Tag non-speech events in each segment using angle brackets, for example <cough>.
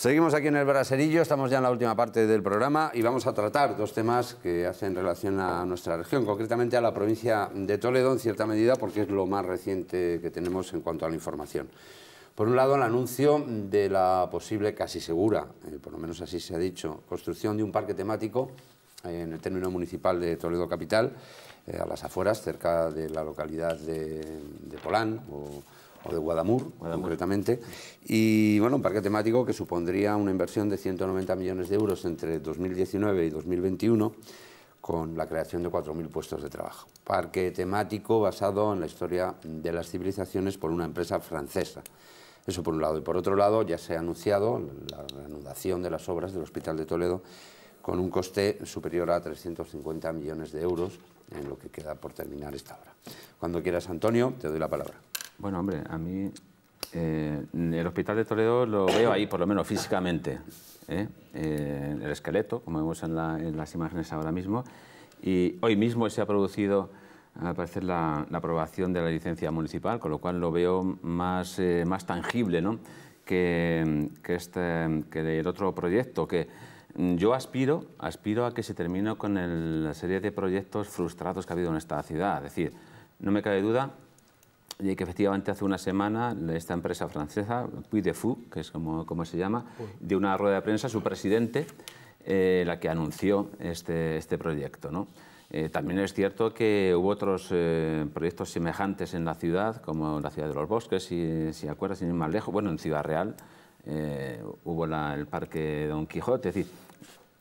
Seguimos aquí en el Braserillo, estamos ya en la última parte del programa y vamos a tratar dos temas que hacen relación a nuestra región, concretamente a la provincia de Toledo en cierta medida porque es lo más reciente que tenemos en cuanto a la información. Por un lado, el anuncio de la posible, casi segura, eh, por lo menos así se ha dicho, construcción de un parque temático en el término municipal de Toledo Capital, eh, a las afueras, cerca de la localidad de, de Polán o o de Guadamur, concretamente, y bueno, un parque temático que supondría una inversión de 190 millones de euros entre 2019 y 2021 con la creación de 4.000 puestos de trabajo. Parque temático basado en la historia de las civilizaciones por una empresa francesa. Eso por un lado. Y por otro lado, ya se ha anunciado la reanudación de las obras del Hospital de Toledo con un coste superior a 350 millones de euros en lo que queda por terminar esta obra. Cuando quieras, Antonio, te doy la palabra. Bueno, hombre, a mí eh, el Hospital de Toledo lo veo ahí, por lo menos físicamente, ¿eh? Eh, el esqueleto, como vemos en, las imágenes ahora mismo, y hoy mismo se ha producido, al parecer, la, aprobación de la licencia municipal, con lo cual lo veo más, más tangible ¿no? que, este, que el otro proyecto, que yo aspiro, aspiro a que se termine con la serie de proyectos frustrados que ha habido en esta ciudad, es decir, no me cabe duda y que efectivamente hace una semana esta empresa francesa, Puy de Fou, que es como, se llama, de una rueda de prensa, su presidente, eh, la que anunció este, este proyecto. Eh, también es cierto que hubo otros eh, proyectos semejantes en la ciudad, como la ciudad de los bosques, si, si acuerdas, sin más lejos, bueno, en Ciudad Real hubo el parque Don Quijote,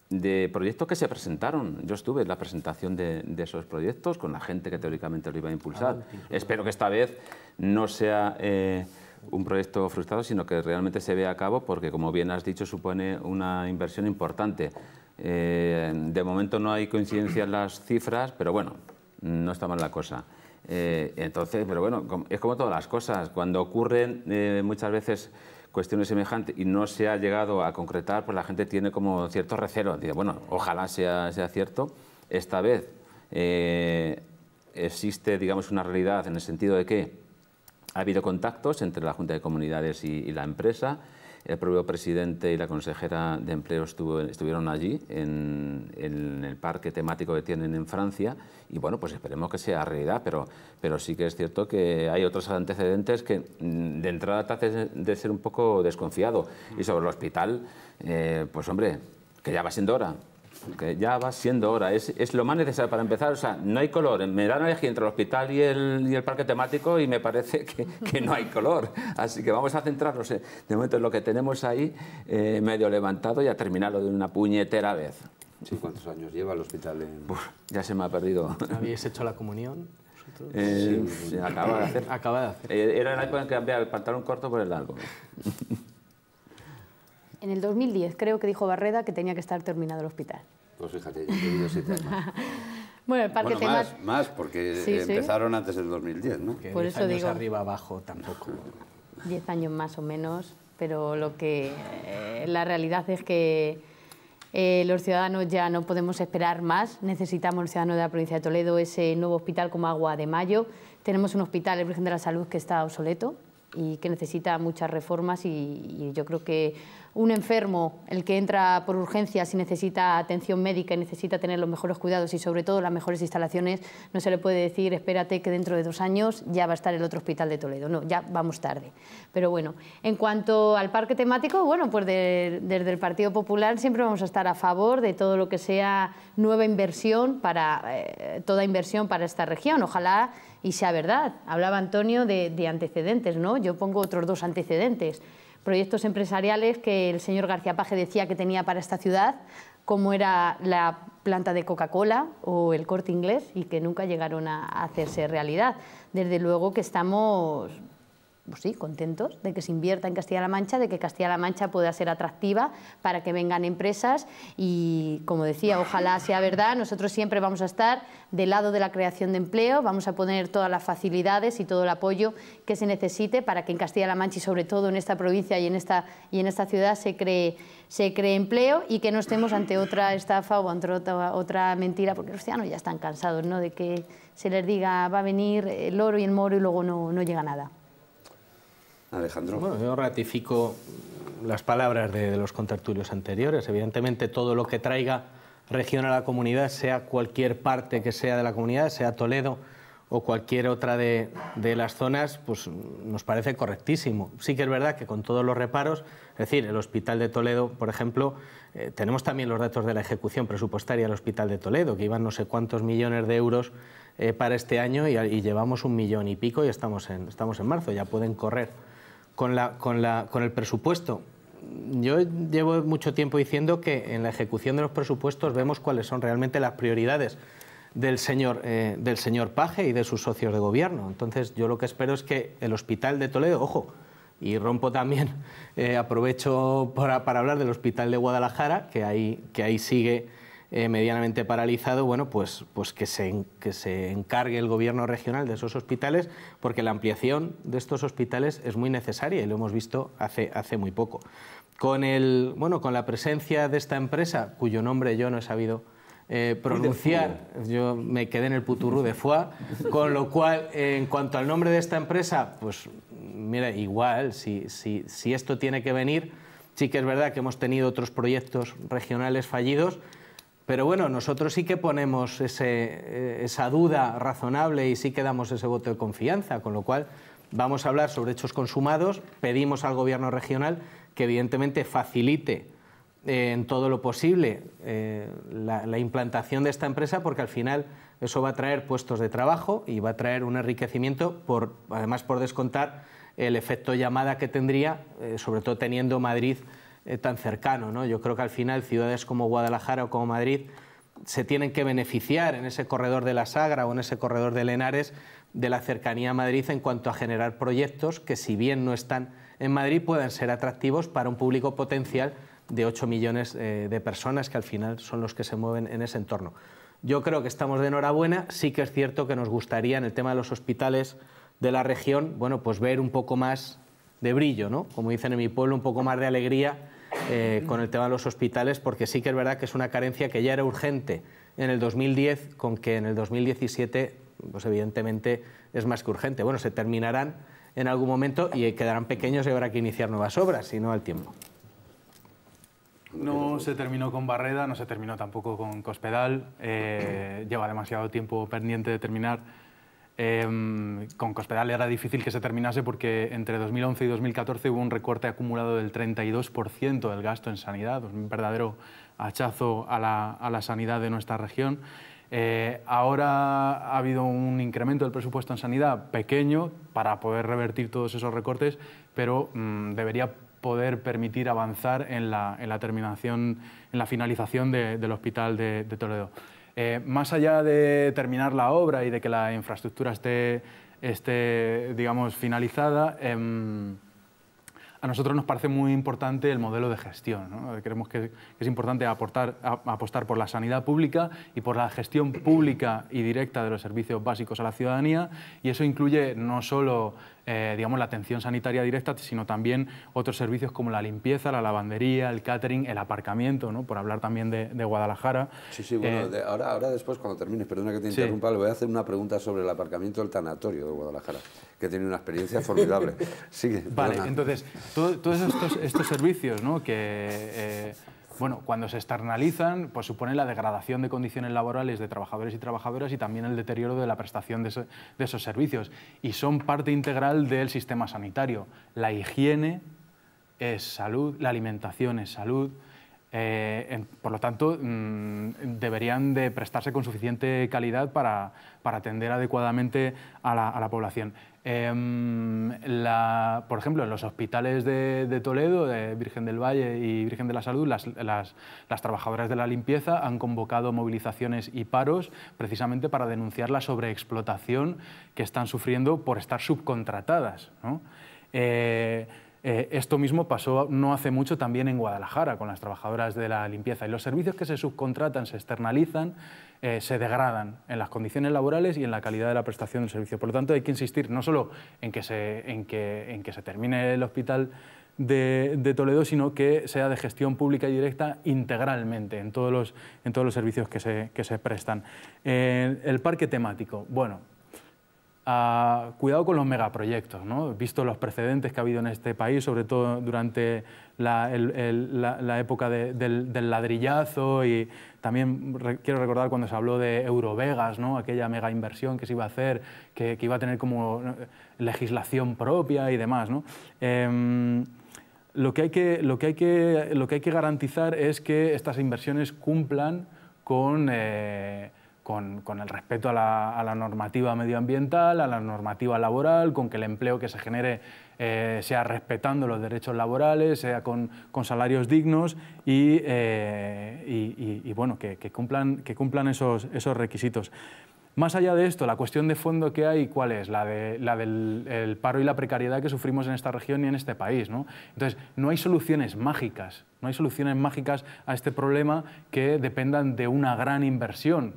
de proyectos que se presentaron. Yo estuve en la presentación de, esos proyectos con la gente que teóricamente lo iba a impulsar. Ah, Espero que esta vez no sea eh, un proyecto frustrado, sino que realmente se vea a cabo, porque como bien has dicho, supone una inversión importante. Eh, de momento no hay coincidencia en las cifras, pero bueno, no está mal la cosa. Eh, entonces, pero bueno, es como todas las cosas, cuando ocurren muchas veces cuestiones semejantes y no se ha llegado a concretar, pues la gente tiene como cierto recelo. Dice, bueno, ojalá sea, sea cierto. Esta vez eh, existe, digamos, una realidad en el sentido de que ha habido contactos entre la Junta de Comunidades y la empresa el propio presidente y la consejera de Empleo estuvieron allí, en, el parque temático que tienen en Francia, y bueno, pues esperemos que sea realidad, pero, pero sí que es cierto que hay otros antecedentes que mm, de entrada te hace de ser un poco desconfiado. Y sobre el hospital, eh, pues hombre, que ya va siendo hora, ya va siendo hora, es, es, lo más necesario para empezar, o sea, no hay color, me dan a elegir entre el hospital y el, y el parque temático y me parece que, que, no hay color, así que vamos a centrarnos de momento en lo que tenemos ahí eh, medio levantado y a terminarlo de una puñetera vez. ¿cuántos años lleva el hospital? En... ya se me ha perdido. ¿Habéis hecho la comunión? Eh, sí. acaba de hacer. Acaba de hacer. Eh, era la época en que cambiaba el pantalón corto por el largo. En el 2010 creo que dijo Barreda que tenía que estar terminado el hospital. Pues fíjate, yo he <laughs> Bueno, más, más, porque empezaron antes del 2010, ¿no? Que Por eso años digo... arriba, abajo, tampoco. <laughs> Diez años más o menos, pero lo que... Eh, la realidad es que eh, los ciudadanos ya no podemos esperar más. Necesitamos, los ciudadanos de la provincia de Toledo, ese nuevo hospital como Agua de Mayo. Tenemos un hospital, el Virgen de la Salud, que está obsoleto y que necesita muchas reformas y yo creo que un enfermo, el que entra por urgencia si necesita atención médica y necesita tener los mejores cuidados y sobre todo las mejores instalaciones, no se le puede decir espérate que dentro de dos años ya va a estar el otro hospital de Toledo, no, ya vamos tarde. Pero bueno, en cuanto al parque temático, bueno, pues desde el Partido Popular siempre vamos a estar a favor de todo lo que sea nueva inversión para eh, toda inversión para esta región, ojalá y sea verdad. Hablaba Antonio de, de antecedentes, ¿no? Yo pongo otros dos antecedentes proyectos empresariales que el señor García Paje decía que tenía para esta ciudad, como era la planta de Coca-Cola o el corte inglés, y que nunca llegaron a hacerse realidad. Desde luego que estamos pues sí, contentos de que se invierta en Castilla-La Mancha, de que Castilla-La Mancha pueda ser atractiva para que vengan empresas y, como decía, ojalá sea verdad, nosotros siempre vamos a estar del lado de la creación de empleo, vamos a poner todas las facilidades y todo el apoyo que se necesite para que en Castilla-La Mancha y sobre todo en esta provincia y en esta, y en esta ciudad se cree, se cree empleo y que no estemos ante otra estafa o ante otra, otra mentira, porque los ciudadanos ya están cansados ¿no? de que se les diga va a venir el oro y el moro y luego no llega nada. Alejandro. Bueno, yo ratifico las palabras de, los contertulios anteriores. Evidentemente, todo lo que traiga región a la comunidad, sea cualquier parte que sea de la comunidad, sea Toledo o cualquier otra de, las zonas, pues nos parece correctísimo. Sí que es verdad que con todos los reparos, es decir, el Hospital de Toledo, por ejemplo, eh, tenemos también los datos de la ejecución presupuestaria del Hospital de Toledo, que iban no sé cuántos millones de euros eh, para este año y, y, llevamos un millón y pico y estamos en, estamos en marzo, ya pueden correr con, la, con, la, con el presupuesto, yo llevo mucho tiempo diciendo que en la ejecución de los presupuestos vemos cuáles son realmente las prioridades del señor, eh, del señor Paje y de sus socios de gobierno. Entonces, yo lo que espero es que el Hospital de Toledo, ojo, y rompo también, <laughs> eh, aprovecho para, hablar del Hospital de Guadalajara, que que ahí sigue eh, medianamente paralizado, bueno, pues, pues que, se, se encargue el gobierno regional de esos hospitales, porque la ampliación de estos hospitales es muy necesaria y lo hemos visto hace, hace muy poco. Con, el, bueno, con la presencia de esta empresa, cuyo nombre yo no he sabido eh, pronunciar, yo me quedé en el puturú de FUA, con lo cual, en cuanto al nombre de esta empresa, pues mira, igual, si, si esto tiene que venir, sí que es verdad que hemos tenido otros proyectos regionales fallidos, pero bueno, nosotros sí que ponemos eh, esa duda razonable y sí que damos ese voto de confianza, con lo cual vamos a hablar sobre hechos consumados, pedimos al gobierno regional que evidentemente facilite eh, en todo lo posible eh, la, implantación de esta empresa porque al final eso va a traer puestos de trabajo y va a traer un enriquecimiento, además por descontar el efecto llamada que tendría, sobre todo teniendo Madrid eh, tan cercano. ¿no? Yo creo que al final ciudades como Guadalajara o como Madrid se tienen que beneficiar en ese corredor de la Sagra o en ese corredor de Lenares de la cercanía a Madrid en cuanto a generar proyectos que, si bien no están en Madrid, puedan ser atractivos para un público potencial de 8 millones eh, de personas que al final son los que se mueven en ese entorno. Yo creo que estamos de enhorabuena. Sí que es cierto que nos gustaría en el tema de los hospitales de la región, bueno, pues ver un poco más de brillo, ¿no? Como dicen en mi pueblo, un poco más de alegría eh, con el tema de los hospitales, porque sí que es verdad que es una carencia que ya era urgente en el 2010, con que en el 2017, pues evidentemente es más que urgente. Bueno, se terminarán en algún momento y quedarán pequeños y habrá que iniciar nuevas obras, si no al tiempo. No se terminó con Barreda, no se terminó tampoco con Cospedal, eh, lleva demasiado tiempo pendiente de terminar. Em, con Cospedal era difícil que se terminase porque entre 2011 y 2014 hubo un recorte acumulado del 32% del gasto en sanidad, un verdadero hachazo a la, sanidad de nuestra región. Eh, ahora ha habido un incremento del presupuesto en sanidad pequeño para poder revertir todos esos recortes, pero mm, debería poder permitir avanzar en la, terminación, en la finalización del hospital de Toledo. Eh, más allá de terminar la obra y de que la infraestructura esté, digamos, finalizada, em, a nosotros nos parece muy importante el modelo de gestión. Creemos que, es importante apostar por la sanidad pública y por la gestión pública y directa de los servicios básicos a la ciudadanía y eso incluye no solo eh, digamos, la atención sanitaria directa, sino también otros servicios como la limpieza, la lavandería, el catering, el aparcamiento, ¿no? por hablar también de, Guadalajara. Sí, sí, bueno, eh, ahora, ahora después, cuando termines, perdona que te interrumpa, le voy a hacer una pregunta sobre el aparcamiento del tanatorio de Guadalajara, que tiene una experiencia formidable. <laughs> Vale, entonces, todos estos, servicios ¿no? que... Eh, bueno, cuando se externalizan, pues supone la degradación de condiciones laborales de trabajadores y trabajadoras y también el deterioro de la prestación de, esos servicios. Y son parte integral del sistema sanitario. La higiene es salud, la alimentación es salud, eh, por lo tanto, mm, deberían de prestarse con suficiente calidad para, atender adecuadamente a la población. Em, por ejemplo, en los hospitales de, Toledo, de Virgen del Valle y Virgen de la Salud, las, trabajadoras de la limpieza han convocado movilizaciones y paros precisamente para denunciar la sobreexplotación que están sufriendo por estar subcontratadas. Eh, eh, esto mismo pasó no hace mucho también en Guadalajara con las trabajadoras de la limpieza y los servicios que se subcontratan se externalizan eh, se degradan en las condiciones laborales y en la calidad de la prestación del servicio. Por lo tanto, hay que insistir no solo en que se, en que, se termine el hospital de, Toledo, sino que sea de gestión pública y directa integralmente en todos los, en todos los servicios que se, que se prestan. Eh, el parque temático, bueno, cuidado con los megaproyectos, ¿no? visto los precedentes que ha habido en este país, sobre todo durante la, época del, ladrillazo y también quiero recordar cuando se habló de Eurovegas, ¿no? aquella mega inversión que se iba a hacer, que, iba a tener como legislación propia y demás. Em, lo, que hay que, lo, que hay que, lo que hay que garantizar es que estas inversiones cumplan con... Eh, con, el respeto a la, normativa medioambiental, a la normativa laboral, con que el empleo que se genere eh, sea respetando los derechos laborales, sea con, salarios dignos eh, y, bueno, que, que, cumplan, que cumplan esos, requisitos. Más allá de esto, la cuestión de fondo que hay, ¿cuál es? La, de, la del paro y la precariedad que sufrimos en esta región y en este país. ¿no? Entonces, no hay soluciones mágicas, no hay soluciones mágicas a este problema que dependan de una gran inversión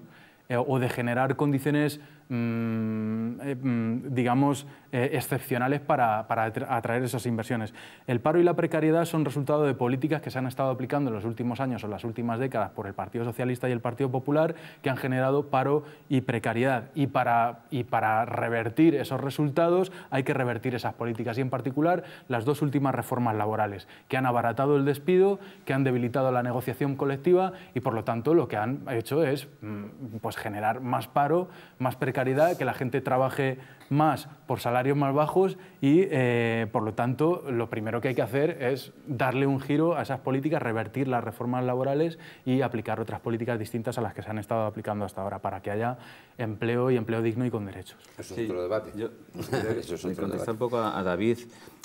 eh, o de generar condiciones, mm, eh, mm, digamos, eh, excepcionales para, atraer esas inversiones. El paro y la precariedad son resultado de políticas que se han estado aplicando en los últimos años o las últimas décadas por el Partido Socialista y el Partido Popular que han generado paro y precariedad. Y para, y para revertir esos resultados hay que revertir esas políticas y en particular las dos últimas reformas laborales que han abaratado el despido, que han debilitado la negociación colectiva y por lo tanto lo que han hecho es mm, pues, generar más paro, más precariedad, que la gente trabaje más por salarios más bajos y, eh, por lo tanto, lo primero que hay que hacer es darle un giro a esas políticas, revertir las reformas laborales y aplicar otras políticas distintas a las que se han estado aplicando hasta ahora para que haya empleo y empleo digno y con derechos. Eso es otro debate. <laughs> Eso es otro debate. un poco a, David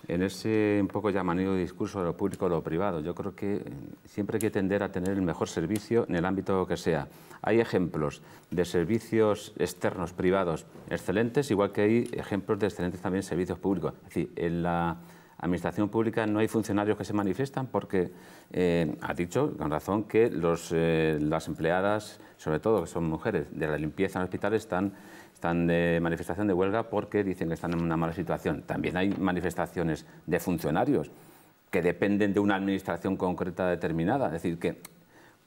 en ese un poco ya discurso de lo público o lo privado. Yo creo que eh, siempre hay que tender a tener el mejor servicio en el ámbito que sea. Hay ejemplos de servicios externos privados excelentes, igual que hay ejemplos de excelentes también servicios públicos. Es decir, en la administración pública no hay funcionarios que se manifiestan porque eh, ha dicho con razón que eh, las empleadas, sobre todo que son mujeres, de la limpieza en hospitales están, están de manifestación de huelga porque dicen que están en una mala situación. También hay manifestaciones de funcionarios que dependen de una administración concreta determinada. Es decir, que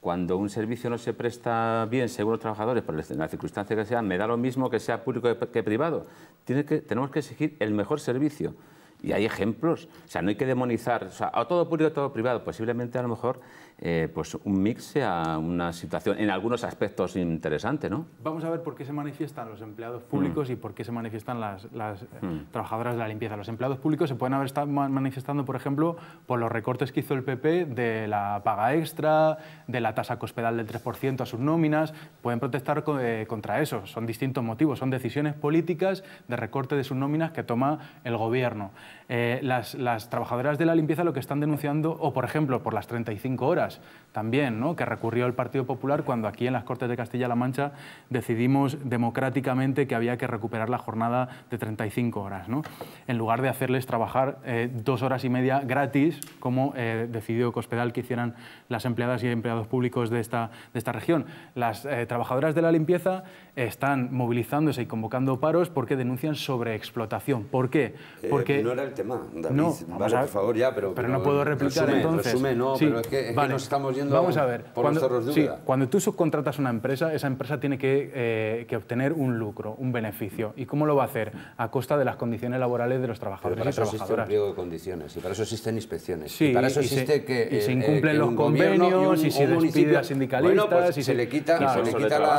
cuando un servicio no se presta bien según los trabajadores, por las circunstancias que sean, me da lo mismo que sea público que privado. Tiene que, tenemos que exigir el mejor servicio. Y hay ejemplos. O sea, no hay que demonizar o sea, a todo público, a todo privado. Posiblemente, a lo mejor, eh, pues un mix sea una situación en algunos aspectos interesante, ¿no? Vamos a ver por qué se manifiestan los empleados públicos mm. y por qué se manifiestan las, eh, mm. trabajadoras de la limpieza. Los empleados públicos se pueden haber estado manifestando, por ejemplo, por los recortes que hizo el PP de la paga extra, de la tasa cospedal del 3% a sus nóminas. Pueden protestar eh, contra eso. Son distintos motivos, son decisiones políticas de recorte de sus nóminas que toma el gobierno. Eh, las, las, trabajadoras de la limpieza lo que están denunciando, o por ejemplo, por las 35 horas también, ¿no? que recurrió el Partido Popular cuando aquí en las Cortes de Castilla-La Mancha decidimos democráticamente que había que recuperar la jornada de 35 horas, ¿no? en lugar de hacerles trabajar eh, dos horas y media gratis, como eh, decidió Cospedal que hicieran las empleadas y empleados públicos de esta, de esta región. Las trabajadoras de la limpieza están movilizándose y convocando paros porque denuncian sobreexplotación. ¿Por qué? Porque el tema, David. No, por favor, ya, pero... Pero, no puedo replicar entonces. no, pero es, que, es que, nos estamos yendo Vamos a ver. por cuando, de sí, cuando tú subcontratas una empresa, esa empresa tiene eh, que, obtener un lucro, un beneficio. ¿Y cómo lo va a hacer? A costa de las condiciones laborales de los trabajadores pero para y eso existe un pliego de condiciones, y para eso existen inspecciones, y para eso existe que... Y se eh, incumplen eh, los convenios, y, se despide a pues sindicalistas... Bueno, se le quita la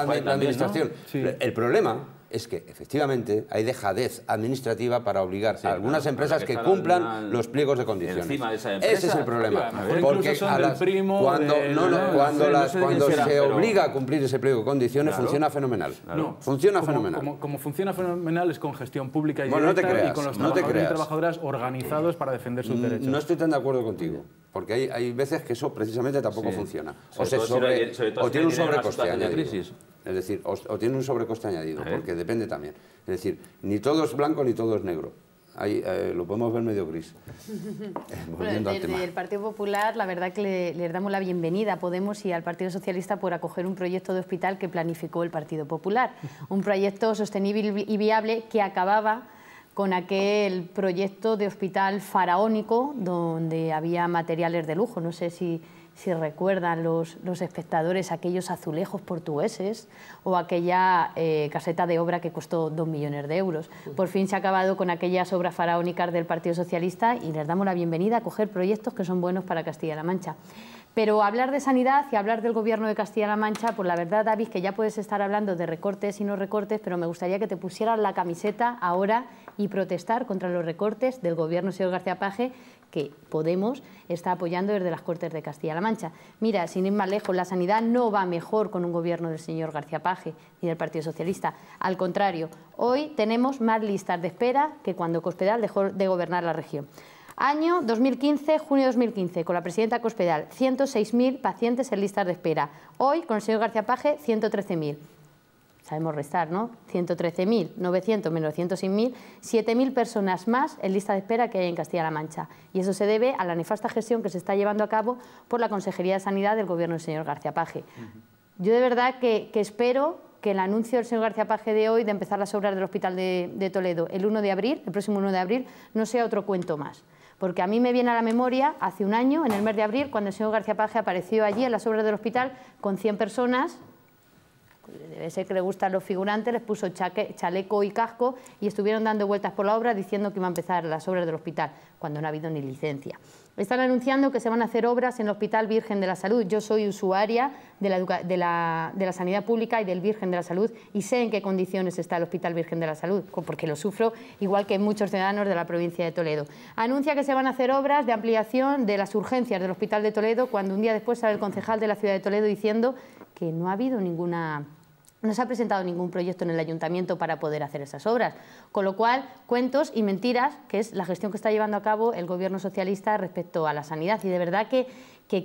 administración. El problema es que efectivamente hay dejadez administrativa para obligar a algunas empresas que, cumplan los pliegos de condiciones. Ese es el problema. porque cuando, cuando, cuando se obliga a cumplir ese pliego de condiciones funciona fenomenal. funciona fenomenal. Como, funciona fenomenal es con gestión pública y, con los trabajadores trabajadoras organizados para defender sus derechos. No estoy tan de acuerdo contigo. Porque hay, veces que eso precisamente tampoco funciona. O, tiene un sobrecoste añadido. Es decir, o, tiene un sobrecoste añadido, porque depende también. Es decir, ni todo es blanco ni todo es negro. Ahí, eh, lo podemos ver medio gris. <laughs> Volviendo desde el Partido Popular, la verdad que le, les damos la bienvenida a Podemos y al Partido Socialista por acoger un proyecto de hospital que planificó el Partido Popular. Un proyecto sostenible y viable que acababa con aquel proyecto de hospital faraónico donde había materiales de lujo. No sé si, recuerdan los, espectadores aquellos azulejos portugueses o aquella eh, caseta de obra que costó dos millones de euros. Por fin se ha acabado con aquellas obras faraónicas del Partido Socialista y les damos la bienvenida a coger proyectos que son buenos para Castilla-La Mancha. Pero hablar de sanidad y hablar del gobierno de Castilla-La Mancha, pues la verdad, David, que ya puedes estar hablando de recortes y no recortes, pero me gustaría que te pusieras la camiseta ahora y protestar contra los recortes del gobierno señor García Page, que Podemos está apoyando desde las Cortes de Castilla-La Mancha. Mira, sin ir más lejos, la sanidad no va mejor con un gobierno del señor García Page ni del Partido Socialista. Al contrario, hoy tenemos más listas de espera que cuando Cospedal dejó de gobernar la región. Año 2015, junio 2015, con la presidenta Cospedal, 106.000 pacientes en listas de espera. Hoy, con el señor García Paje, 113.000. Sabemos restar, ¿no? 113.000, 900 menos 106.000, 7.000 personas más en lista de espera que hay en Castilla-La Mancha. Y eso se debe a la nefasta gestión que se está llevando a cabo por la Consejería de Sanidad del Gobierno del señor García Paje. Yo de verdad que, espero que el anuncio del señor García Paje de hoy de empezar las obras del Hospital de, de, Toledo el 1 de abril, el próximo 1 de abril, no sea otro cuento más porque a mí me viene a la memoria hace un año, en el mes de abril, cuando el señor García Paje apareció allí en las obras del hospital con 100 personas. Debe ser que le gustan los figurantes, les puso chaleco y casco y estuvieron dando vueltas por la obra diciendo que iba a empezar las obras del hospital, cuando no ha habido ni licencia. Están anunciando que se van a hacer obras en el Hospital Virgen de la Salud. Yo soy usuaria de la, sanidad pública y del Virgen de la Salud y sé en qué condiciones está el Hospital Virgen de la Salud, porque lo sufro igual que muchos ciudadanos de la provincia de Toledo. Anuncia que se van a hacer obras de ampliación de las urgencias del Hospital de Toledo cuando un día después sale el concejal de la ciudad de Toledo diciendo que no ha habido ninguna no se ha presentado ningún proyecto en el ayuntamiento para poder hacer esas obras. Con lo cual, cuentos y mentiras, que es la gestión que está llevando a cabo el gobierno socialista respecto a la sanidad. Y de verdad que,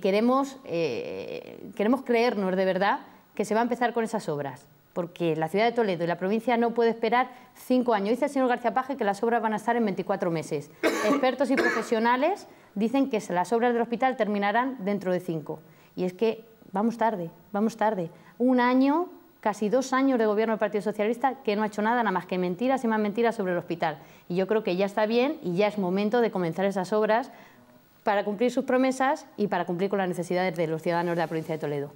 queremos, eh, queremos creernos de verdad que se va a empezar con esas obras. Porque la ciudad de Toledo y la provincia no puede esperar cinco años. Dice el señor García Paje que las obras van a estar en 24 meses. Expertos y profesionales dicen que las obras del hospital terminarán dentro de cinco. Y es que vamos tarde, vamos tarde. Un año casi dos años de gobierno del Partido Socialista que no ha hecho nada, nada más que mentiras y más mentiras sobre el hospital. Y yo creo que ya está bien y ya es momento de comenzar esas obras para cumplir sus promesas y para cumplir con las necesidades de los ciudadanos de la provincia de Toledo.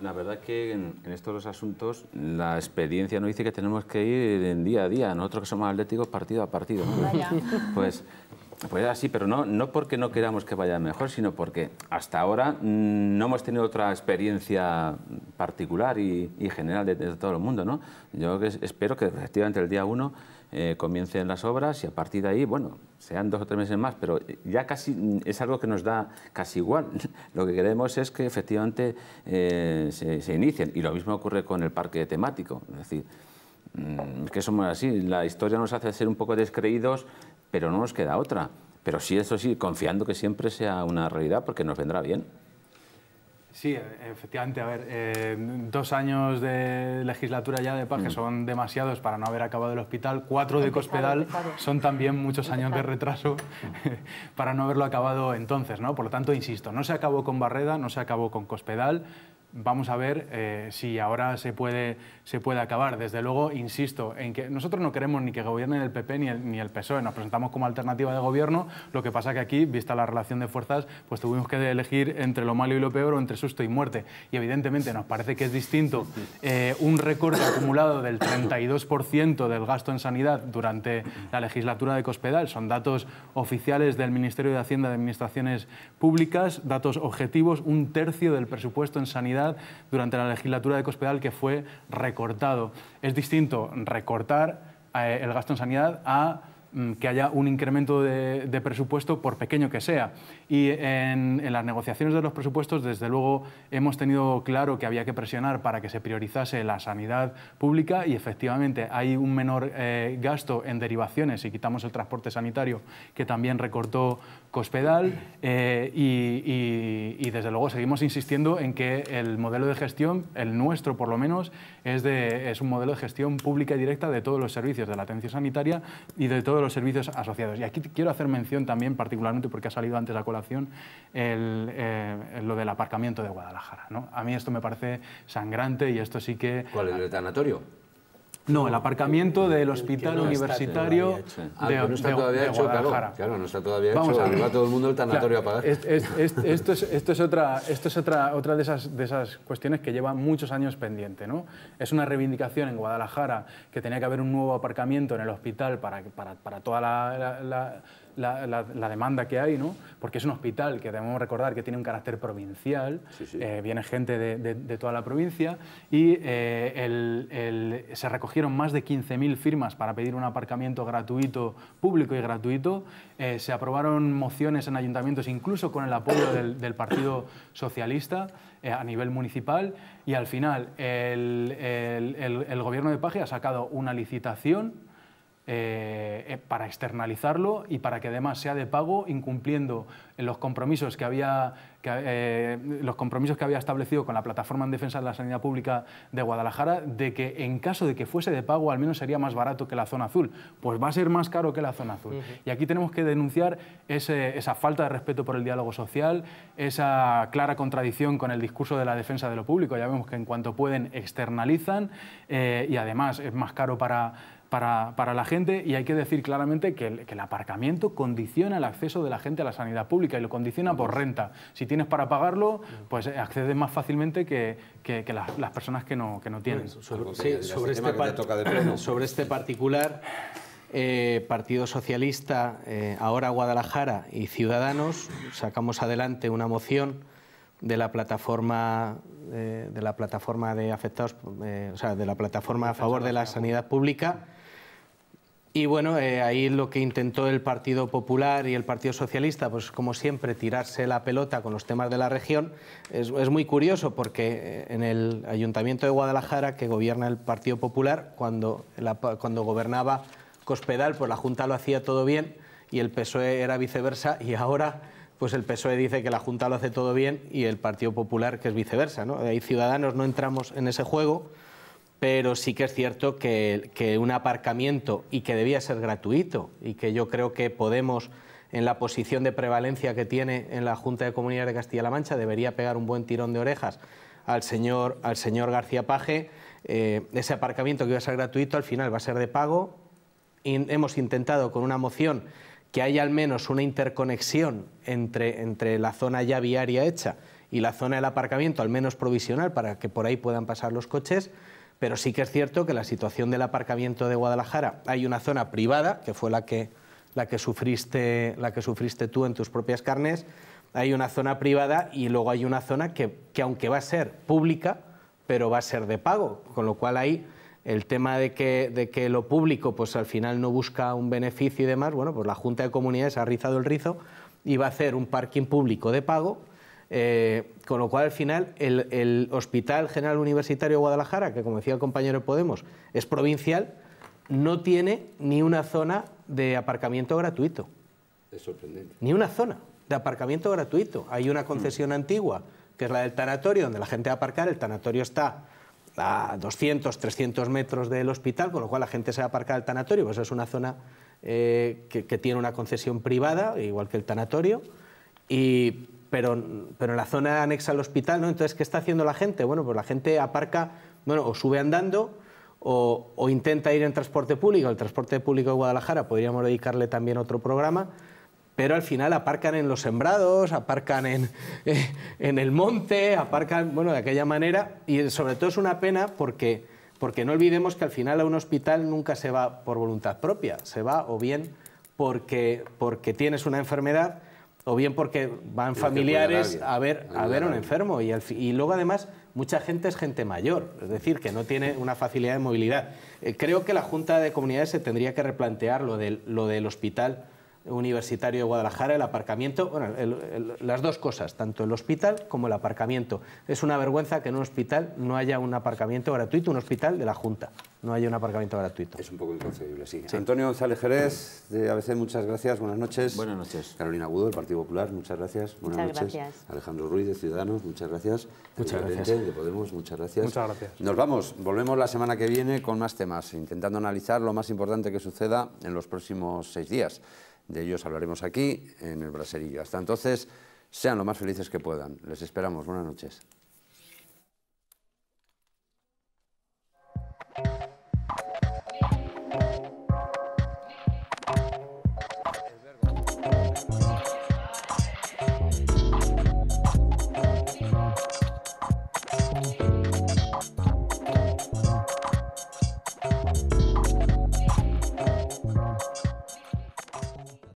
la, verdad que en, estos asuntos la experiencia nos dice que tenemos que ir en día a día. Nosotros que somos atléticos, partido a partido. Pues pues así, pero no, no porque no queramos que vaya mejor, sino porque hasta ahora mm, no hemos tenido otra experiencia particular y, general de, todo el mundo. ¿no? Yo espero que efectivamente el día 1 eh, comiencen las obras y a partir de ahí, bueno, sean dos o tres meses más, pero ya casi mm, es algo que nos da casi igual. <laughs> Lo que queremos es que efectivamente eh, se, se inicien. Y lo mismo ocurre con el parque temático. Es decir, Mm, es que somos así, la historia nos hace ser un poco descreídos, pero no nos queda otra. Pero sí, eso sí, confiando que siempre sea una realidad, porque nos vendrá bien. Sí, efectivamente. A ver, eh, dos años de legislatura ya de paz, que mm. son demasiados para no haber acabado el hospital. Cuatro de Cospedal son también muchos años de retraso <laughs> para no haberlo acabado entonces, ¿no? Por lo tanto, insisto, no se acabó con Barreda, no se acabó con Cospedal, vamos a ver eh, si ahora se puede, se puede acabar. Desde luego, insisto, en que nosotros no queremos ni que gobierne el PP ni el, ni PSOE, nos presentamos como alternativa de gobierno, lo que pasa que aquí, vista la relación de fuerzas, pues tuvimos que elegir entre lo malo y lo peor o entre susto y muerte. Y evidentemente nos parece que es distinto eh, un recorte acumulado del 32% del gasto en sanidad durante la legislatura de Cospedal, son datos oficiales del Ministerio de Hacienda de Administraciones Públicas, datos objetivos, un tercio del presupuesto en sanidad durante la legislatura de Cospedal que fue recortado. Es distinto recortar eh, el gasto en sanidad a mm, que haya un incremento de, presupuesto, por pequeño que sea. Y en, las negociaciones de los presupuestos, desde luego, hemos tenido claro que había que presionar para que se priorizase la sanidad pública y, efectivamente, hay un menor eh, gasto en derivaciones, si quitamos el transporte sanitario, que también recortó Cospedal eh, y, desde luego seguimos insistiendo en que el modelo de gestión, el nuestro por lo menos, es, de, es un modelo de gestión pública y directa de todos los servicios de la atención sanitaria y de todos los servicios asociados. Y aquí quiero hacer mención también particularmente porque ha salido antes la colación el, eh, lo del aparcamiento de Guadalajara. ¿no? A mí esto me parece sangrante y esto sí que... ¿Cuál es el tanatorio? No, el aparcamiento del hospital universitario ah, de, Guadalajara. Claro, no está todavía hecho, a todo el mundo el tanatorio a pagar. esto, es, otra, esto es otra, otra de, esas, de esas cuestiones que lleva muchos años pendiente. ¿no? Es una reivindicación en Guadalajara que tenía que haber un nuevo aparcamiento en el hospital para, para, toda la la, demanda que hay, ¿no? porque es un hospital que debemos recordar que tiene un carácter provincial, eh, viene gente de, toda la provincia, y eh, se recogieron más de 15.000 firmas para pedir un aparcamiento gratuito, público y gratuito, eh, se aprobaron mociones en ayuntamientos, incluso con el apoyo del, Partido Socialista a nivel municipal, y al final el, el gobierno de Paje ha sacado una licitación eh, eh, para externalizarlo y para que además sea de pago, incumpliendo los compromisos que había, eh, los compromisos que había establecido con la Plataforma en Defensa de la Sanidad Pública de Guadalajara, de que en caso de que fuese de pago, al menos sería más barato que la zona azul. Pues va a ser más caro que la zona azul. Y aquí tenemos que denunciar esa falta de respeto por el diálogo social, esa clara contradicción con el discurso de la defensa de lo público. Ya vemos que en cuanto pueden externalizan y además es más caro para para, para, la gente y hay que decir claramente que el, aparcamiento condiciona el acceso de la gente a la sanidad pública y lo condiciona por renta. Si tienes para pagarlo, pues eh, accedes más fácilmente que, las, personas que no, que no tienen. Sobre, este, <clears throat> este particular, eh, Partido Socialista, eh, ahora Guadalajara y Ciudadanos, sacamos adelante una moción de la plataforma de la plataforma de afectados, o sea, de la plataforma a favor de la sanidad pública y bueno, eh, ahí lo que intentó el Partido Popular y el Partido Socialista, pues como siempre, tirarse la pelota con los temas de la región, es, muy curioso porque eh, en el Ayuntamiento de Guadalajara, que gobierna el Partido Popular, cuando, gobernaba Cospedal, pues la Junta lo hacía todo bien y el PSOE era viceversa y ahora pues el PSOE dice que la Junta lo hace todo bien y el Partido Popular que es viceversa. ¿no? Ciudadanos no entramos en ese juego pero sí que es cierto que, un aparcamiento y que debía ser gratuito y que yo creo que Podemos, en la posición de prevalencia que tiene en la Junta de Comunidades de Castilla-La Mancha, debería pegar un buen tirón de orejas al señor, al señor García Paje. Eh, ese aparcamiento que iba a ser gratuito al final va a ser de pago. y hemos intentado con una moción que haya al menos una interconexión entre, entre la zona ya viaria hecha y la zona del aparcamiento, al menos provisional, para que por ahí puedan pasar los coches. Pero sí que es cierto que la situación del aparcamiento de Guadalajara, hay una zona privada, que fue la que, la que, sufriste, la que sufriste tú en tus propias carnes, hay una zona privada y luego hay una zona que, aunque va a ser pública, pero va a ser de pago, con lo cual ahí el tema de que, lo público pues al final no busca un beneficio y demás, bueno, pues la Junta de Comunidades ha rizado el rizo y va a hacer un parking público de pago eh, con lo cual, al final, el, Hospital General Universitario Guadalajara, que como decía el compañero Podemos, es provincial, no tiene ni una zona de aparcamiento gratuito. Es sorprendente. Ni una zona de aparcamiento gratuito. Hay una concesión antigua, que es la del tanatorio, donde la gente va a aparcar. El tanatorio está a 200, 300 metros del hospital, con lo cual la gente se va a aparcar al tanatorio, pues es una zona eh, que, que tiene una concesión privada, igual que el tanatorio. Y pero, en la zona anexa al hospital, ¿no? Entonces, ¿qué está haciendo la gente? Bueno, pues la gente aparca, bueno, o sube andando, o, intenta ir en transporte público. El transporte público de Guadalajara podríamos dedicarle también otro programa, pero al final aparcan en los sembrados, aparcan en, <laughs> en el monte, aparcan bueno, de aquella manera. Y sobre todo es una pena porque, porque no olvidemos que al final a un hospital nunca se va por voluntad propia, se va o bien porque, porque tienes una enfermedad o bien porque van familiares a, ver, a ver un enfermo. Y, luego, además, mucha gente es gente mayor, es decir, que no tiene una facilidad de movilidad. Eh, creo que la Junta de Comunidades se tendría que replantear lo del, lo del hospital universitario de Guadalajara, el aparcamiento, bueno, las dos cosas, tanto el hospital como el aparcamiento. Es una vergüenza que en un hospital no haya un aparcamiento gratuito, un hospital de la Junta no hay un aparcamiento gratuito. Es un poco inconcebible, sí. Antonio González Jerez, de ABC, muchas gracias, buenas noches. Buenas noches. Carolina Agudo, del Partido Popular, muchas gracias. Buenas muchas noches. Gracias. Alejandro Ruiz, de Ciudadanos, muchas gracias. Muchas gracias. De Podemos, muchas gracias. Muchas gracias. Nos vamos, volvemos la semana que viene con más temas, intentando analizar lo más importante que suceda en los próximos seis días. De ellos hablaremos aquí, en el Braserillo. Hasta entonces, sean lo más felices que puedan. Les esperamos. Buenas noches.